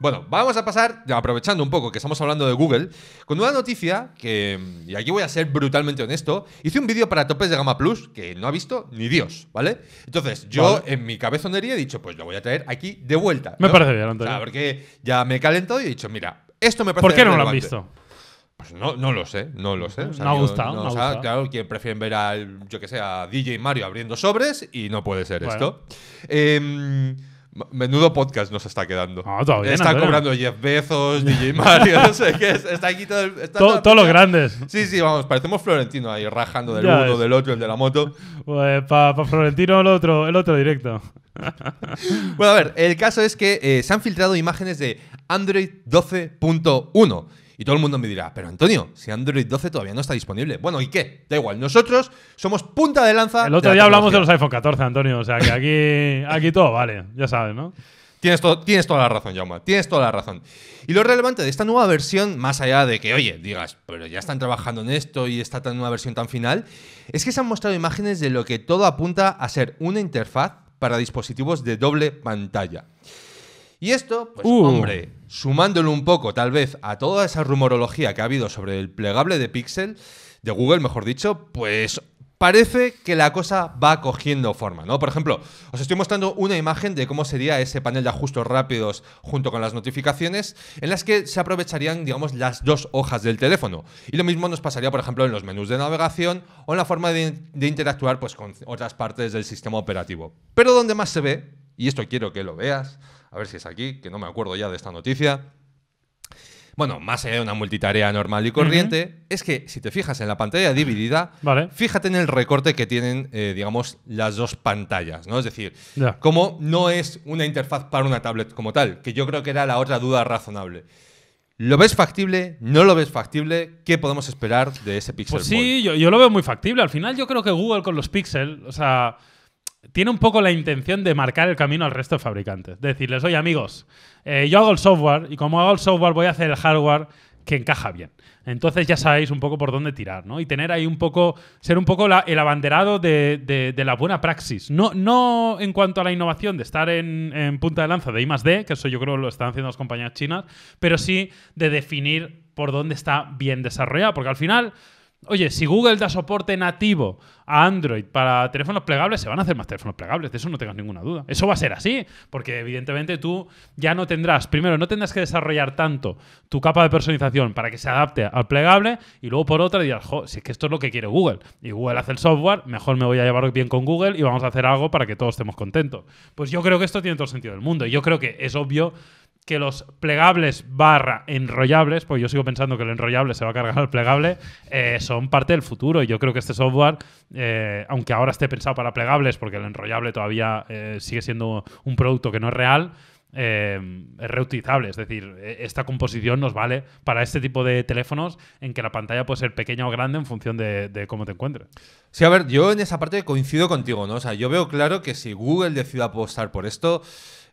Bueno, vamos a pasar, aprovechando un poco que estamos hablando de Google, con una noticia que, y aquí voy a ser brutalmente honesto, hice un vídeo para Topes de Gama Plus que no ha visto ni Dios, ¿vale? Entonces, yo en mi cabezonería he dicho, pues lo voy a traer aquí de vuelta. Me parece bien, Antonio. porque ya me he y he dicho, mira, esto me parece ¿Por qué no lo han visto? Pues no, no lo sé, no lo sé. no ha gustado. No, o sea, gusta. Claro, que prefieren ver al, yo que sé, a DJ Mario abriendo sobres y no puede ser esto. Eh, Menudo podcast nos está quedando. Ah, está cobrando Jeff Bezos, DJ Mario, no sé qué. Está aquí todo. todos los grandes. Sí, sí, vamos, parecemos Florentino ahí, rajando del uno, del otro, el de la moto. Pues para Florentino el otro, el otro directo. bueno, a ver, el caso es que eh, se han filtrado imágenes de Android 12.1. Y todo el mundo me dirá, pero Antonio, si Android 12 todavía no está disponible. Bueno, ¿y qué? Da igual, nosotros somos punta de lanza. El otro día hablamos de los iPhone 14, Antonio, o sea que aquí, aquí todo vale, ya sabes, ¿no? Tienes, tienes, toda la razón, Jauma. Tienes toda la razón. Y lo relevante de esta nueva versión, más allá de que, oye, digas, pero ya están trabajando en esto y está tan nueva versión tan final, es que se han mostrado imágenes de lo que todo apunta a ser una interfaz para dispositivos de doble pantalla. Y esto, pues uh. hombre, sumándolo un poco tal vez a toda esa rumorología que ha habido sobre el plegable de Pixel, de Google mejor dicho, pues parece que la cosa va cogiendo forma, ¿no? Por ejemplo, os estoy mostrando una imagen de cómo sería ese panel de ajustes rápidos junto con las notificaciones, en las que se aprovecharían, digamos, las dos hojas del teléfono. Y lo mismo nos pasaría, por ejemplo, en los menús de navegación o en la forma de, interactuar pues, con otras partes del sistema operativo. Pero donde más se ve, y esto quiero que lo veas, a ver si es aquí, que no me acuerdo ya de esta noticia. Bueno, más allá de una multitarea normal y corriente, es que si te fijas en la pantalla dividida, fíjate en el recorte que tienen, eh, digamos, las dos pantallas, ¿no? Es decir, como no es una interfaz para una tablet como tal, que yo creo que era la otra duda razonable. ¿Lo ves factible? ¿No lo ves factible? ¿Qué podemos esperar de ese Pixel? Pues sí, yo, yo, lo veo muy factible. Al final yo creo que Google con los Pixel, o sea, tiene un poco la intención de marcar el camino al resto de fabricantes. Decirles, oye amigos, eh, yo hago el software y como hago el software voy a hacer el hardware que encaja bien. Entonces ya sabéis un poco por dónde tirar, ¿no? Y tener ahí un poco, ser un poco el abanderado de, la buena praxis. No, no en cuanto a la innovación de estar en, punta de lanza de I más D, que eso yo creo lo están haciendo las compañías chinas, pero sí de definir por dónde está bien desarrollado, porque al final Oye, si Google da soporte nativo a Android para teléfonos plegables, se van a hacer más teléfonos plegables, de eso no tengas ninguna duda. Eso va a ser así, porque evidentemente tú ya no tendrás, primero, no tendrás que desarrollar tanto tu capa de personalización para que se adapte al plegable, y luego por otra dirás, jo, si es que esto es lo que quiere Google, y Google hace el software, mejor me voy a llevar bien con Google y vamos a hacer algo para que todos estemos contentos. Pues yo creo que esto tiene todo el sentido del mundo, y yo creo que es obvio que los plegables barra enrollables, porque yo sigo pensando que el enrollable se va a cargar al plegable, eh, son parte del futuro. Y yo creo que este software, eh, aunque ahora esté pensado para plegables, porque el enrollable todavía eh, sigue siendo un producto que no es real, es reutilizable. Es decir, e-, esta composición nos vale para este tipo de teléfonos en que la pantalla puede ser pequeña o grande en función de cómo te encuentres. Sí, a ver, yo en esa parte coincido contigo, ¿no? O sea, yo veo claro que si Google decide apostar por esto,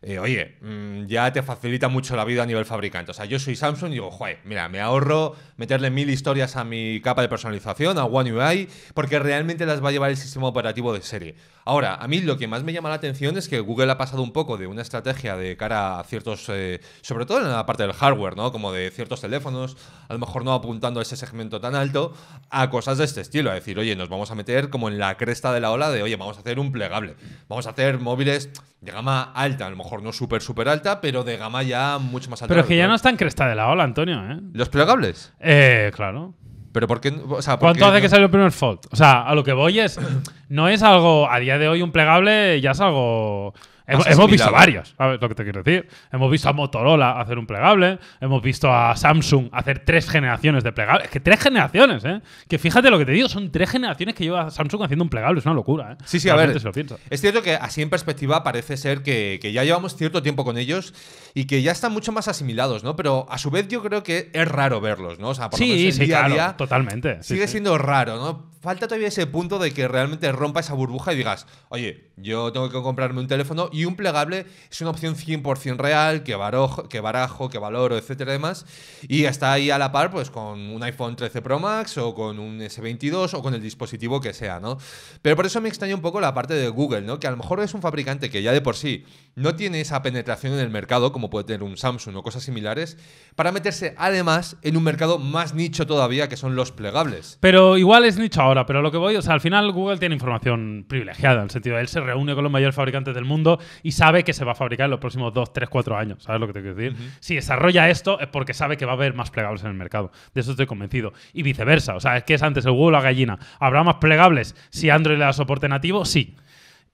eh, oye, mm, ya te facilita mucho la vida a nivel fabricante. O sea, yo soy Samsung y digo, joder, mira, me ahorro meterle mil historias a mi capa de personalización, a One UI, porque realmente las va a llevar el sistema operativo de serie. Ahora, a mí lo que más me llama la atención es que Google ha pasado un poco de una estrategia de cara a ciertos, eh, sobre todo en la parte del hardware, ¿no? Como de ciertos teléfonos, a lo mejor no apuntando a ese segmento tan alto, a cosas de este estilo. a decir, oye, nos vamos a meter como en la cresta de la ola de, oye, vamos a hacer un plegable. Vamos a hacer móviles de gama alta, a lo mejor no súper, súper alta, pero de gama ya mucho más alta. Pero es que ya no está en cresta de la ola, Antonio, ¿eh? ¿Los plegables? Eh, claro. Pero ¿por O ¿Cuánto hace que salió el primer Fold? O sea, a lo que voy es, no es algo, a día de hoy un plegable ya es algo hemos, visto visto varios, ¿sabes lo que te quiero decir? Hemos visto a Motorola hacer un plegable, hemos visto a Samsung hacer tres generaciones de plegables. Es que tres generaciones, ¿eh? Que fíjate lo que te digo, son tres generaciones que lleva Samsung haciendo un plegable, es una locura, ¿eh? Sí, sí, a ver. Es cierto que así en perspectiva parece ser que, ya llevamos cierto tiempo con ellos y que ya están mucho más asimilados, ¿no? Pero a su vez yo creo que es raro verlos, ¿no? O sea, por sí, lo menos sí, totalmente. Sigue siendo raro, ¿no? Falta todavía ese punto de que realmente rompa esa burbuja y digas, oye, yo tengo que comprarme un teléfono y un plegable es una opción 100% real, que, que barajo, que valoro, etcétera y demás. Y está ahí a la par pues con un iPhone 13 Pro Max o con un S22 o con el dispositivo que sea, ¿no? Pero por eso me extraña un poco la parte de Google, ¿no? Que a lo mejor es un fabricante que ya de por sí no tiene esa penetración en el mercado como puede tener un Samsung o cosas similares, para meterse además en un mercado más nicho todavía que son los plegables. Pero igual es nicho ahora, pero lo que voy, o sea, al final Google tiene información privilegiada, en el sentido de él reúne con los mayores fabricantes del mundo y sabe que se va a fabricar en los próximos 2, 3, 4 años. ¿Sabes lo que te quiero decir? Si desarrolla esto es porque sabe que va a haber más plegables en el mercado. De eso estoy convencido. Y viceversa. O sea, es que es antes el huevo o la gallina. ¿Habrá más plegables si Android le da soporte nativo? Sí.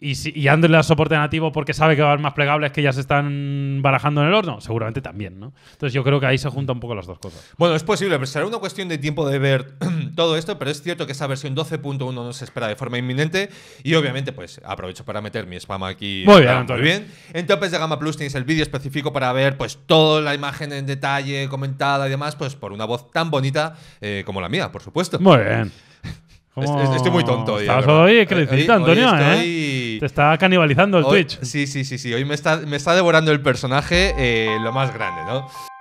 Y, si, y Android le da soporte nativo porque sabe que va a haber más plegables que ya se están barajando en el horno, seguramente también, ¿no? Entonces yo creo que ahí se juntan un poco las dos cosas. Bueno, es posible, pero será una cuestión de tiempo de ver todo esto, pero es cierto que esa versión 12.1 nos espera de forma inminente y obviamente pues aprovecho para meter mi spam aquí. Muy bien, muy bien. En topes de gama plus tenéis el vídeo específico para ver pues toda la imagen en detalle, comentada y demás, pues por una voz tan bonita eh, como la mía, por supuesto. Muy bien. Estoy muy tonto hoy. Estás hoy creciendo, Antonio, ¿eh? Te está canibalizando el Twitch. Sí, sí, sí, sí. Hoy me está, devorando el personaje eh, lo más grande, ¿no?